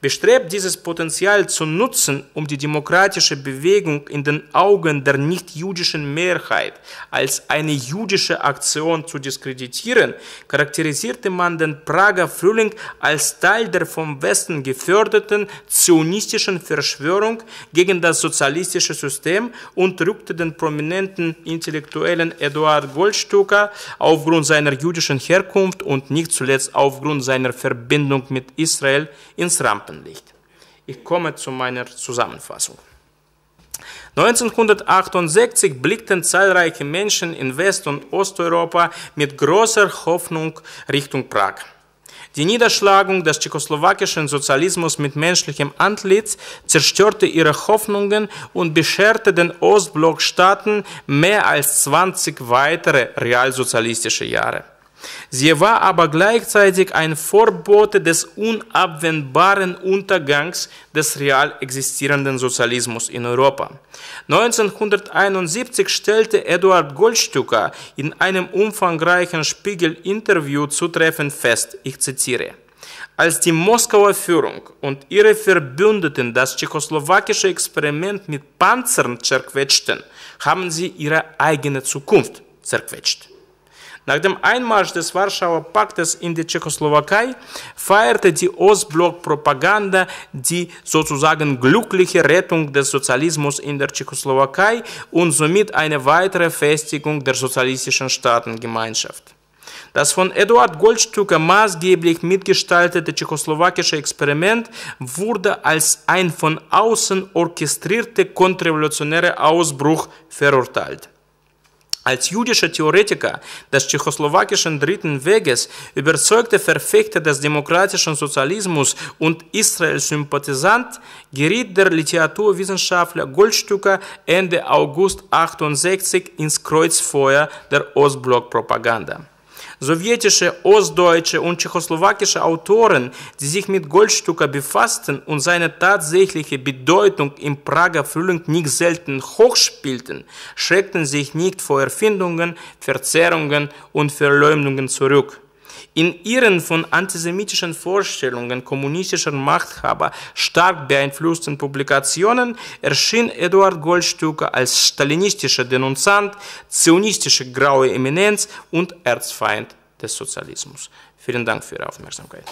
bestrebt dieses Potenzial zu nutzen, um die demokratische Bewegung in den Augen der nichtjüdischen Mehrheit als eine jüdische Aktion zu diskreditieren, charakterisierte man den Prager Frühling als Teil der vom Westen geförderten zionistischen Verschwörung gegen das sozialistische System und rückte den prominenten Intellektuellen Eduard Goldstücker aufgrund seiner jüdischen Herkunft und nicht zuletzt aufgrund seiner Verbindung mit Israel ins Rampen. Rampenlicht. Ich komme zu meiner Zusammenfassung. 1968 blickten zahlreiche Menschen in West- und Osteuropa mit großer Hoffnung Richtung Prag. Die Niederschlagung des tschechoslowakischen Sozialismus mit menschlichem Antlitz zerstörte ihre Hoffnungen und bescherte den Ostblockstaaten mehr als 20 weitere realsozialistische Jahre. Sie war aber gleichzeitig ein Vorbote des unabwendbaren Untergangs des real existierenden Sozialismus in Europa. 1971 stellte Eduard Goldstücker in einem umfangreichen Spiegel-Interview zutreffend fest, ich zitiere, als die Moskauer Führung und ihre Verbündeten das tschechoslowakische Experiment mit Panzern zerquetschten, haben sie ihre eigene Zukunft zerquetscht. Nach dem Einmarsch des Warschauer Paktes in die Tschechoslowakei feierte die Ostblock-Propaganda die sozusagen glückliche Rettung des Sozialismus in der Tschechoslowakei und somit eine weitere Festigung der sozialistischen Staatengemeinschaft. Das von Eduard Goldstücker maßgeblich mitgestaltete tschechoslowakische Experiment wurde als ein von außen orchestrierter kontrrevolutionärer Ausbruch verurteilt. Als jüdischer Theoretiker des tschechoslowakischen Dritten Weges überzeugter Verfechter des demokratischen Sozialismus und Israel-Sympathisant geriet der Literaturwissenschaftler Goldstücker Ende August 68 ins Kreuzfeuer der Ostblock-Propaganda. Sowjetische, ostdeutsche und tschechoslowakische Autoren, die sich mit Goldstücker befassten und seine tatsächliche Bedeutung im Prager Frühling nicht selten hochspielten, schreckten sich nicht vor Erfindungen, Verzerrungen und Verleumdungen zurück in ihren von antisemitischen Vorstellungen kommunistischer Machthaber stark beeinflussten Publikationen erschien Eduard Goldstücke als stalinistischer Denunzant, zionistische graue Eminenz und Erzfeind des Sozialismus. Vielen Dank für Ihre Aufmerksamkeit.